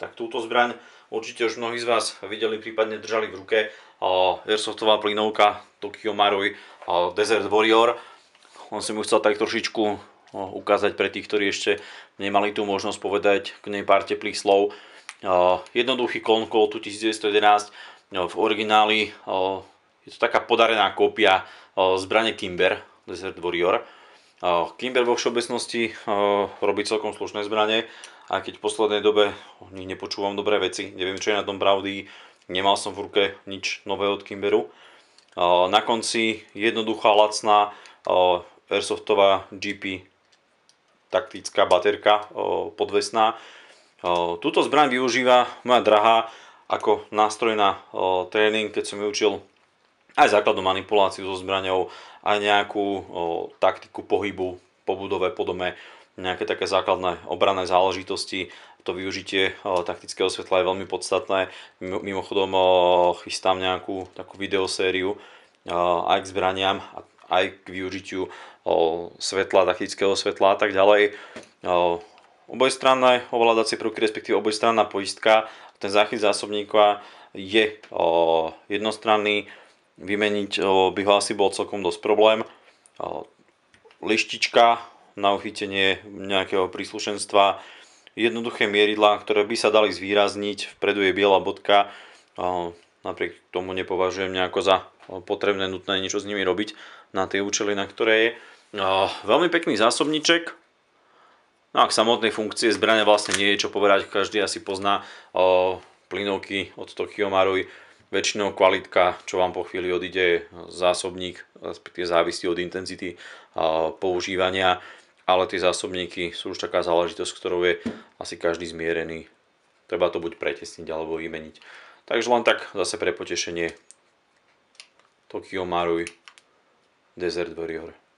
tak túto zbraň určite už mnohí z vás videli, prípadne držali v ruke airsoftová plynovka Tokyo Maroi Desert Warrior. On si mu chcel tak trošičku ukázať pre tých, ktorí ešte nemali tú možnosť povedať k nej pár teplých slov. Jednoduchý klon kolotu 1911 v origináli je to taká podarená kópia zbrane Kimber Desert Warrior. Kimber vo všeobecnosti robí celkom slušné zbranie, a keď v poslednej dobe o nich nepočúvam dobré veci, neviem čo je na tom pravdy, nemal som v ruke nič nové od Kimberu. Na konci jednoduchá, lacná airsoftová GP taktická baterka podvesná. Tuto zbraň využíva moja drahá ako nástroj na tréning, keď som ju učil aj základnú manipuláciu so zbraňou, aj nejakú taktiku pohybu po budove, po dome, nejaké také základné obrané záležitosti. To využitie eh, taktického svetla je veľmi podstatné. Mimochodom eh, chystám nejakú takú videosériu eh, aj k zbraniam, aj k využitiu svetla, taktického svetla a tak ďalej. Obojstranné ovládacie prvky, respektíve obojstranná poistka, ten záchyt zásobníka je jednostranný, vymeniť by ho asi bol celkom dosť problém. Lištička na uchytenie nejakého príslušenstva. Jednoduché mieridlá, ktoré by sa dali zvýrazniť, vpredu je biela bodka, napriek tomu nepovažujem nejako za potrebné, nutné niečo s nimi robiť na tie účely, na ktoré je. Veľmi pekný zásobníček, No a k samotnej funkcie zbrane vlastne nie je čo povedať, každý asi pozná plynovky od Tokio Marui. Väčšinou kvalitka, čo vám po chvíli odíde, zásobník, respektíve závisí od intenzity používania ale tie zásobníky sú už taká záležitosť, ktorou je asi každý zmierený. Treba to buď pretesniť alebo vymeniť. Takže len tak zase pre potešenie Tokio Marui Desert Warrior.